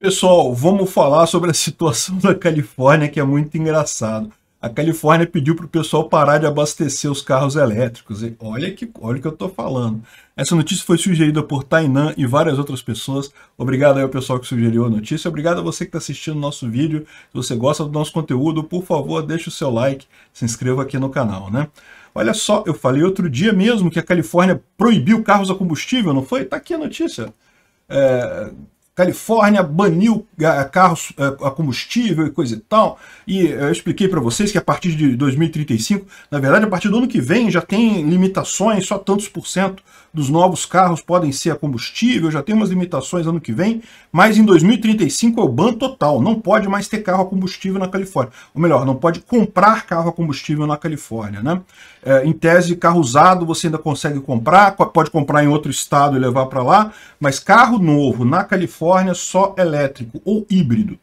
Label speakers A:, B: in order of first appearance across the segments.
A: Pessoal, vamos falar sobre a situação da Califórnia, que é muito engraçado. A Califórnia pediu para o pessoal parar de abastecer os carros elétricos. E olha, que, olha o que eu estou falando. Essa notícia foi sugerida por Tainan e várias outras pessoas. Obrigado aí ao pessoal que sugeriu a notícia. Obrigado a você que está assistindo o nosso vídeo. Se você gosta do nosso conteúdo, por favor, deixe o seu like, se inscreva aqui no canal, né? Olha só, eu falei outro dia mesmo que a Califórnia proibiu carros a combustível, não foi? Está aqui a notícia. É, Califórnia baniu é, carros é, a combustível e coisa e tal. E eu expliquei para vocês que a partir de 2035, na verdade, a partir do ano que vem já tem limitações, só tantos por cento dos novos carros podem ser a combustível, já tem umas limitações ano que vem, mas em 2035 é o ban total, não pode mais ter carro a combustível na Califórnia. Ou melhor, não pode comprar carro a combustível na Califórnia, né? É, em tese, carro usado você ainda consegue comprar, pode comprar em outro estado e levar para lá, mas carro novo na Califórnia Califórnia só elétrico ou híbrido.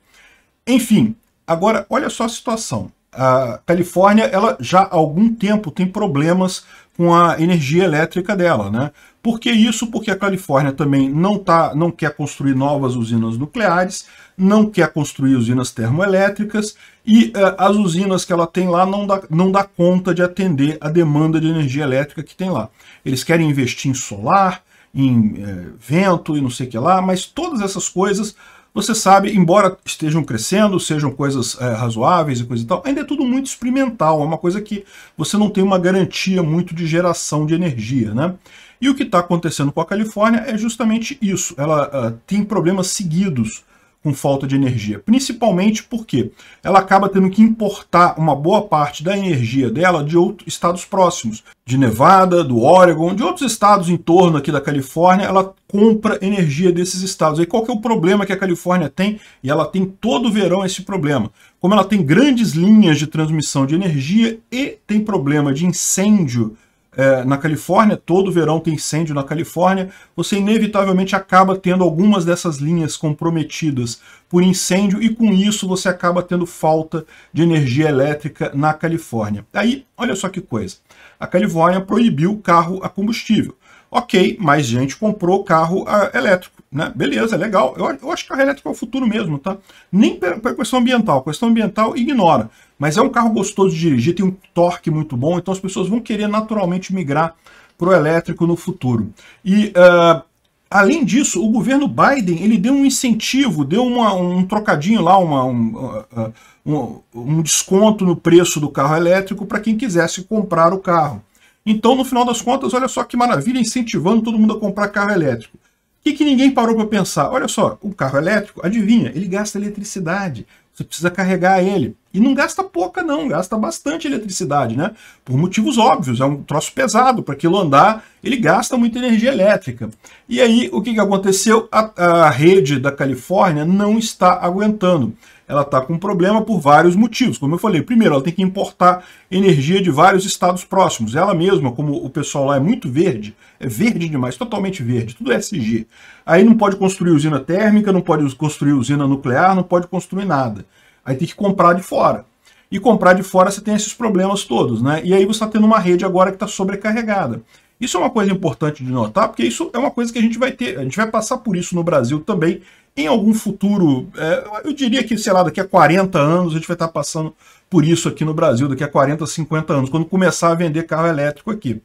A: Enfim, agora olha só a situação. A Califórnia ela já há algum tempo tem problemas com a energia elétrica dela, né? Por que isso? Porque a Califórnia também não, tá, não quer construir novas usinas nucleares, não quer construir usinas termoelétricas e uh, as usinas que ela tem lá não dá, não dá conta de atender a demanda de energia elétrica que tem lá. Eles querem investir em solar, em é, vento e não sei o que lá, mas todas essas coisas, você sabe, embora estejam crescendo, sejam coisas é, razoáveis e coisa e tal, ainda é tudo muito experimental, é uma coisa que você não tem uma garantia muito de geração de energia, né? E o que está acontecendo com a Califórnia é justamente isso, ela uh, tem problemas seguidos com falta de energia. Principalmente porque ela acaba tendo que importar uma boa parte da energia dela de outros estados próximos, de Nevada, do Oregon, de outros estados em torno aqui da Califórnia, ela compra energia desses estados. E qual que é o problema que a Califórnia tem? E ela tem todo o verão esse problema. Como ela tem grandes linhas de transmissão de energia e tem problema de incêndio é, na Califórnia, todo verão tem incêndio na Califórnia, você inevitavelmente acaba tendo algumas dessas linhas comprometidas por incêndio e com isso você acaba tendo falta de energia elétrica na Califórnia. Aí, olha só que coisa, a Califórnia proibiu o carro a combustível. Ok, mais gente comprou carro ah, elétrico, né? Beleza, é legal. Eu, eu acho que carro elétrico é o futuro mesmo, tá? Nem para questão ambiental. A questão ambiental ignora. Mas é um carro gostoso de dirigir, tem um torque muito bom, então as pessoas vão querer naturalmente migrar para o elétrico no futuro. E uh, além disso, o governo Biden ele deu um incentivo, deu uma, um trocadinho lá, uma, um, ah, ah, um, um desconto no preço do carro elétrico para quem quisesse comprar o carro. Então, no final das contas, olha só que maravilha, incentivando todo mundo a comprar carro elétrico. O que, que ninguém parou para pensar? Olha só, o carro elétrico, adivinha, ele gasta eletricidade. Você precisa carregar ele. E não gasta pouca, não, gasta bastante eletricidade, né? Por motivos óbvios, é um troço pesado, para aquilo andar, ele gasta muita energia elétrica. E aí, o que, que aconteceu? A, a rede da Califórnia não está aguentando ela está com um problema por vários motivos. Como eu falei, primeiro, ela tem que importar energia de vários estados próximos. Ela mesma, como o pessoal lá é muito verde, é verde demais, totalmente verde, tudo SG. Aí não pode construir usina térmica, não pode construir usina nuclear, não pode construir nada. Aí tem que comprar de fora. E comprar de fora você tem esses problemas todos, né? E aí você está tendo uma rede agora que está sobrecarregada. Isso é uma coisa importante de notar, porque isso é uma coisa que a gente vai ter, a gente vai passar por isso no Brasil também em algum futuro, é, eu diria que, sei lá, daqui a 40 anos a gente vai estar passando por isso aqui no Brasil, daqui a 40, 50 anos, quando começar a vender carro elétrico aqui.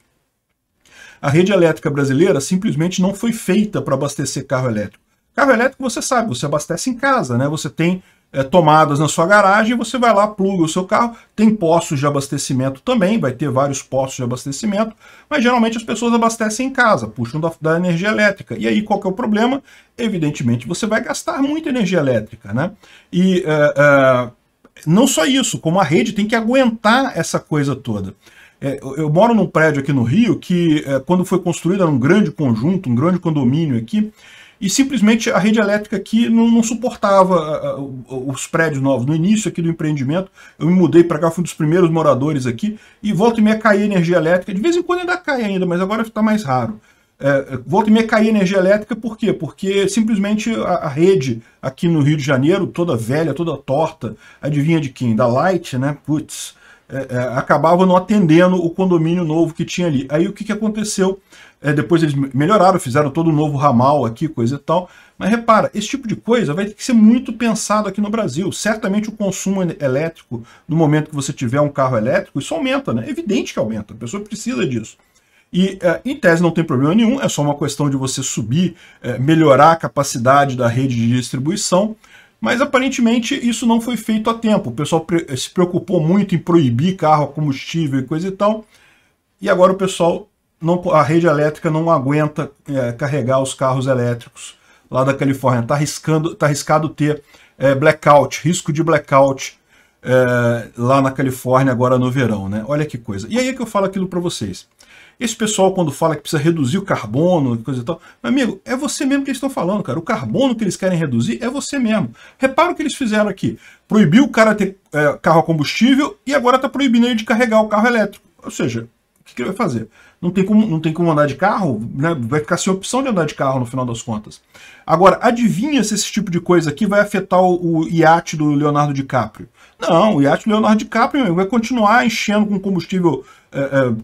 A: A rede elétrica brasileira simplesmente não foi feita para abastecer carro elétrico. Carro elétrico, você sabe, você abastece em casa, né? Você tem é, tomadas na sua garagem, você vai lá, pluga o seu carro, tem postos de abastecimento também, vai ter vários postos de abastecimento, mas geralmente as pessoas abastecem em casa, puxam da, da energia elétrica. E aí qual que é o problema? Evidentemente você vai gastar muita energia elétrica, né? E é, é, não só isso, como a rede tem que aguentar essa coisa toda. É, eu, eu moro num prédio aqui no Rio que, é, quando foi construído, era um grande conjunto, um grande condomínio aqui, e simplesmente a rede elétrica aqui não, não suportava os prédios novos. No início aqui do empreendimento, eu me mudei para cá, fui um dos primeiros moradores aqui, e volta e meia cair energia elétrica. De vez em quando ainda cai ainda, mas agora está mais raro. É, é, volta e meia caía energia elétrica, por quê? Porque simplesmente a, a, rede aqui no Rio de Janeiro, toda velha, toda torta, adivinha de quem? Da Light, né? Putz, é, é acabava não atendendo o condomínio novo que tinha ali. Aí o que, que aconteceu? É, depois eles melhoraram, fizeram todo um novo ramal aqui, coisa e tal. Mas repara, esse tipo de coisa vai ter que ser muito pensado aqui no Brasil. Certamente o consumo elétrico, no momento que você tiver um carro elétrico, isso aumenta, né? É evidente que aumenta, a pessoa precisa disso. E é, em tese não tem problema nenhum, é só uma questão de você subir, é, melhorar a capacidade da rede de distribuição, mas aparentemente isso não foi feito a tempo. O pessoal eh, se preocupou muito em proibir carro a combustível e coisa e tal. E agora o pessoal, não, a rede elétrica não aguenta é, carregar os carros elétricos lá da Califórnia. Está tá arriscado ter é, blackout, risco de blackout é, lá na Califórnia agora no verão, né? Olha que coisa. E aí é que eu falo aquilo para vocês. Esse pessoal, quando fala que precisa reduzir o carbono, coisa e tal, meu amigo, é você mesmo que eles estão falando, cara. O carbono que eles querem reduzir é você mesmo. Repara o que eles fizeram aqui. Proibiu o cara ter é, carro a combustível e agora está proibindo ele de carregar o carro elétrico. Ou seja, o que, que ele vai fazer? Não tem, como, não tem como andar de carro, né? vai ficar sem opção de andar de carro no final das contas. Agora, adivinha se esse tipo de coisa aqui vai afetar o, o iate do Leonardo DiCaprio? Não, o iate do Leonardo DiCaprio vai continuar enchendo com combustível é,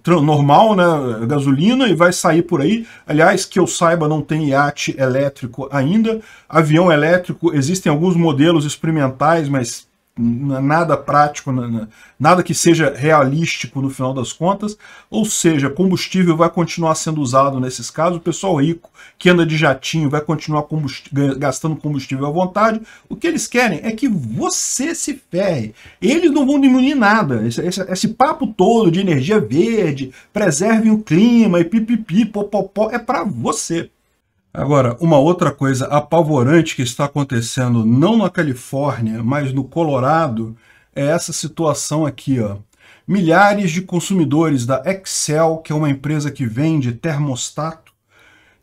A: é, normal, né, gasolina, e vai sair por aí. Aliás, que eu saiba, não tem iate elétrico ainda. Avião elétrico, existem alguns modelos experimentais, mas nada prático, nada que seja realístico no final das contas, ou seja, combustível vai continuar sendo usado nesses casos, o pessoal rico que anda de jatinho vai continuar combust... gastando combustível à vontade, o que eles querem é que você se ferre, eles não vão diminuir nada, esse, esse, esse papo todo de energia verde, preservem o clima e pipipi, popopó, é para você. Agora, uma outra coisa apavorante que está acontecendo não na Califórnia, mas no Colorado, é essa situação aqui, ó. Milhares de consumidores da Excel, que é uma empresa que vende termostato,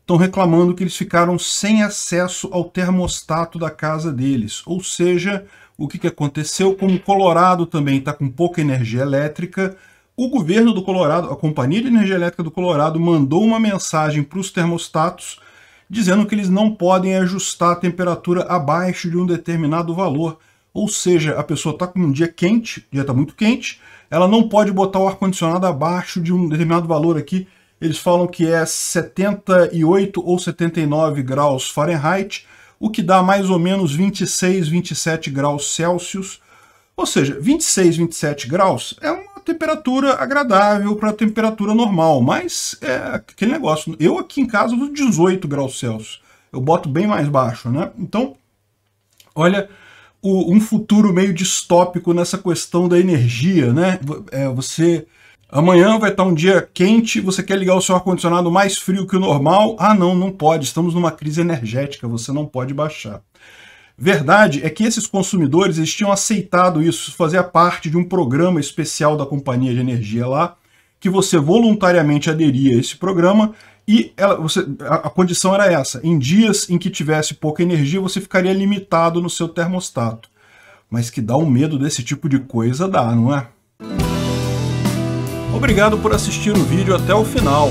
A: estão reclamando que eles ficaram sem acesso ao termostato da casa deles. Ou seja, o que, que aconteceu? Como o Colorado também está com pouca energia elétrica, o governo do Colorado, a Companhia de Energia Elétrica do Colorado, mandou uma mensagem para os termostatos dizendo que eles não podem ajustar a temperatura abaixo de um determinado valor. Ou seja, a pessoa está com um dia quente, dia está muito quente, ela não pode botar o ar-condicionado abaixo de um determinado valor aqui. Eles falam que é 78 ou 79 graus Fahrenheit, o que dá mais ou menos 26, 27 graus Celsius. Ou seja, 26, 27 graus é um temperatura agradável, para temperatura normal, mas é aquele negócio. Eu aqui em casa uso 18 graus Celsius, eu boto bem mais baixo, né? Então, olha o, um futuro meio distópico nessa questão da energia, né? É, você Amanhã vai estar um dia quente, você quer ligar o seu ar-condicionado mais frio que o normal? Ah, não, não pode, estamos numa crise energética, você não pode baixar. Verdade é que esses consumidores eles tinham aceitado isso, fazia parte de um programa especial da companhia de energia lá, que você voluntariamente aderia a esse programa e ela, você, a, a, condição era essa: em dias em que tivesse pouca energia, você ficaria limitado no seu termostato. Mas que dá um medo desse tipo de coisa, dá, não é? Obrigado por assistir o vídeo até o final.